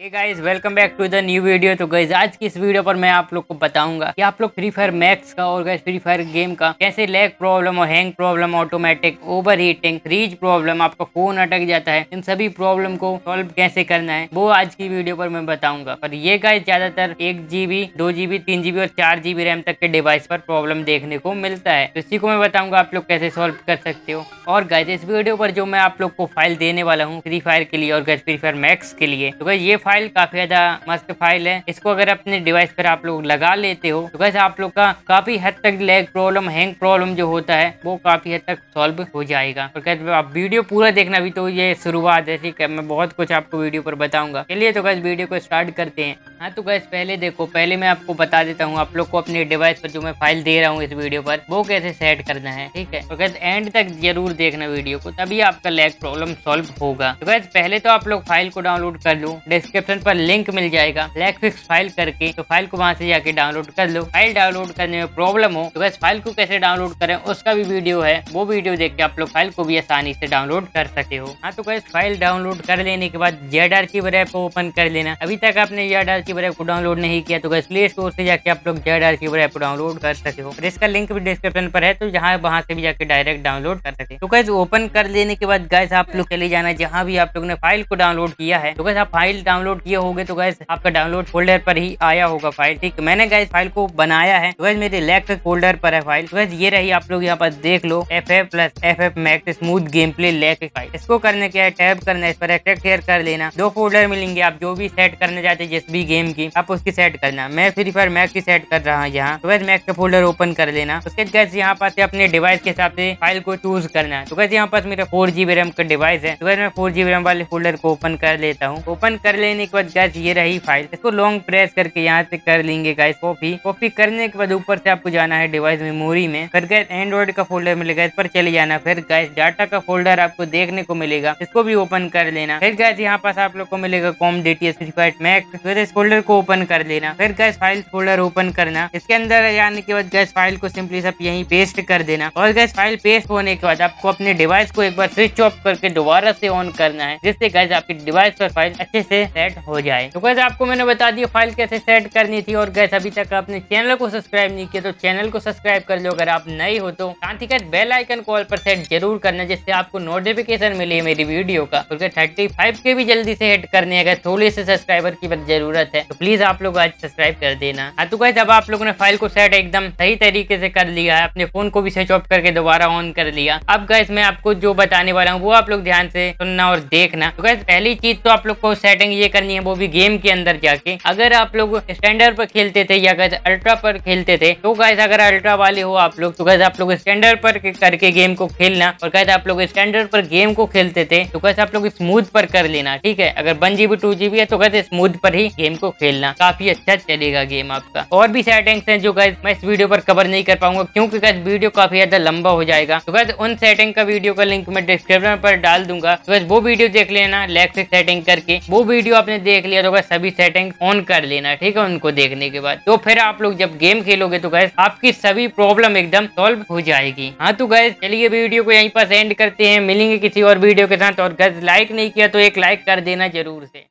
hey guys welcome back to the new video तो guys आज की इस वीडियो पर मैं आप लोग को बताऊंगा कि आप लोग फ्री फायर मैक्स का और गाइस फ्री फायर गेम का कैसे लैग प्रॉब्लम और hang problem automatic overheating freeze problem आपका फोन अटक जाता है इन सभी प्रॉब्लम को सॉल्व कैसे करना है वो आज की वीडियो पर मैं बताऊंगा पर ये गाइस ज्यादातर एक जीबी दो जीबी तीन जीबी और चार जीबी रैम तक के डिवाइस पर प्रॉब्लम देखने को मिलता है तो इसी को मैं बताऊंगा आप लोग कैसे सॉल्व कर सकते हो और गाइज इस वीडियो पर जो मैं आप लोग को फाइल देने वाला हूँ फ्री फायर के लिए और गैस फ्री फायर मैक्स के लिए तो गाइज ये फाइल काफी ज्यादा मस्त फाइल है इसको अगर अपने डिवाइस पर आप लोग लगा लेते हो तो कैसे आप लोग का काफी हद तक लेग प्रॉब्लम हैंग प्रॉब्लम जो होता है वो काफी हद तक सॉल्व हो जाएगा और कैसे आप वीडियो पूरा देखना भी तो ये शुरुआत है ठीक है मैं बहुत कुछ आपको वीडियो पर बताऊंगा चलिए तो कैसे वीडियो को स्टार्ट करते हैं हाँ तो गैस पहले देखो पहले मैं आपको बता देता हूँ आप लोग को अपने डिवाइस पर जो मैं फाइल दे रहा हूँ इस वीडियो पर वो कैसे सेट करना है ठीक है तो गैस एंड तक जरूर देखना वीडियो को तभी आपका लैग प्रॉब्लम सॉल्व होगा तो गैस पहले तो आप लोग फाइल को डाउनलोड कर लो डिस्क्रिप्शन पर लिंक मिल जाएगा लैग फिक्स फाइल करके तो फाइल को वहाँ से जाके डाउनलोड कर लो फाइल डाउनलोड करने में प्रॉब्लम हो तो गैस फाइल को कैसे डाउनलोड करें उसका भी वीडियो है वो वीडियो देख के आप लोग फाइल को भी आसानी से डाउनलोड कर सके हो हाँ तो गैस फाइल डाउनलोड कर लेने के बाद जेड आर की ओपन कर लेना अभी तक आपने जेड आर आर्कीवर ऐप को डाउनलोड नहीं किया तो प्ले स्टोर से जाके आप लोग जेड आर्कीवर ऐप को डाउनलोड कर सकते हो इसका लिंक भी डिस्क्रिप्शन पर है तो जहाँ वहाँ से भी जाके डायरेक्ट डाउनलोड कर सकते हो तो गैस ओपन कर लेने के बाद गैस आप लोग चले जाना जहाँ भी आप लोग ने फाइल को डाउनलोड किया है तो गैस आप फाइल डाउनलोड किए हो तो गैस आपका डाउनलोड फोल्डर पर ही आया होगा फाइल ठीक मैंने गैस फाइल को बनाया है तो गैस मेरे लेफ्ट फोल्डर पर है फाइल तो गैस ये रही आप लोग यहाँ पर देख लो F F plus F F max smooth game play lag file इसको करने के है टैब करना इस पर एक्सेक्ट कर लेना दो फोल्डर मिलेंगे आप जो भी सेट करने चाहते जिस भी गेम गेम की आप उसकी सेट करना मैं फ्री फायर मैक की सेट कर रहा हूँ यहाँ तो वैसे मैक का फोल्डर ओपन कर लेना उसके तो बाद यहाँ पास अपने डिवाइस के हिसाब से फाइल को चूज करना तो वैसे यहाँ पास मेरा फोर जीबी रैम का डिवाइस है तो वैसे मैं फोर जीबी रैम वाले फोल्डर को ओपन कर लेता हूँ ओपन कर लेने के बाद गैस ये रही फाइल इसको लॉन्ग प्रेस करके यहाँ से कर लेंगे गाइस कॉपी कॉपी करने के बाद ऊपर से आपको जाना है डिवाइस मेमोरी में फिर गैस एंड्रॉइड का फोल्डर मिलेगा इस पर चले जाना फिर गैस डाटा का फोल्डर आपको देखने को मिलेगा इसको भी ओपन कर लेना फिर गैस यहाँ पास आप लोग को मिलेगा com D T S max फिर इस फोल्डर को ओपन कर लेना फिर गैस फाइल फोल्डर ओपन करना इसके अंदर जाने के बाद गैस फाइल को सिंपली सब यही पेस्ट कर देना और गैस फाइल पेस्ट होने के बाद आपको अपने डिवाइस को एक बार स्विच ऑफ करके दोबारा से ऑन करना है जिससे गैस आपकी डिवाइस पर फाइल अच्छे से सेट हो जाए तो गैस आपको मैंने बता दिया फाइल कैसे सेट करनी थी और गैस अभी तक आपने चैनल को सब्सक्राइब नहीं किया तो चैनल को सब्सक्राइब कर लो अगर आप नए हो तो साथ ही बेल आइकन कॉल पर सेट जरूर करना जिससे आपको नोटिफिकेशन मिले मेरी वीडियो का थर्टी तो फाइव के भी जल्दी से हेट करने अगर थोड़े से सब्सक्राइबर की जरूरत है है तो प्लीज आप लोग आज सब्सक्राइब कर देना हाँ तो गाइज जब आप लोगों ने फाइल को सेट एकदम सही तरीके से कर लिया है अपने फोन को भी स्विच ऑफ करके दोबारा ऑन कर लिया अब गैस मैं आपको जो बताने वाला हूँ वो आप लोग ध्यान से सुनना और देखना तो पहली चीज तो आप लोग को सेटिंग ये करनी है वो भी गेम के अंदर जाके अगर आप लोग स्टैंडर्ड पर खेलते थे या गैस अल्ट्रा पर खेलते थे तो गैस अगर अल्ट्रा वाले हो आप लोग तो गैस आप लोग स्टैंडर्ड पर करके गेम को खेलना और गैस आप लोग स्टैंडर्ड पर गेम को खेलते थे तो कैसे आप लोग स्मूथ पर कर लेना ठीक है अगर वन जीबी टू जीबी है तो कैसे स्मूथ पर ही गेम को को खेलना काफी अच्छा चलेगा गेम आपका और भी सेटिंग्स हैं जो गैस मैं इस वीडियो पर कवर नहीं कर पाऊंगा क्योंकि गैस वीडियो काफी ज्यादा लंबा हो जाएगा तो गैस उन सेटिंग का वीडियो का लिंक मैं डिस्क्रिप्शन पर डाल दूंगा तो वो वीडियो देख लेना लेग से सेटिंग करके वो वीडियो आपने देख लिया तो गैस सभी सेटिंग ऑन कर लेना ठीक है उनको देखने के बाद तो फिर आप लोग जब गेम खेलोगे तो गैस आपकी सभी प्रॉब्लम एकदम सॉल्व हो जाएगी हाँ तो गैस चलिए वीडियो को यहीं पर एंड करते हैं मिलेंगे किसी और वीडियो के साथ और गैस लाइक नहीं किया तो एक लाइक कर देना जरूर से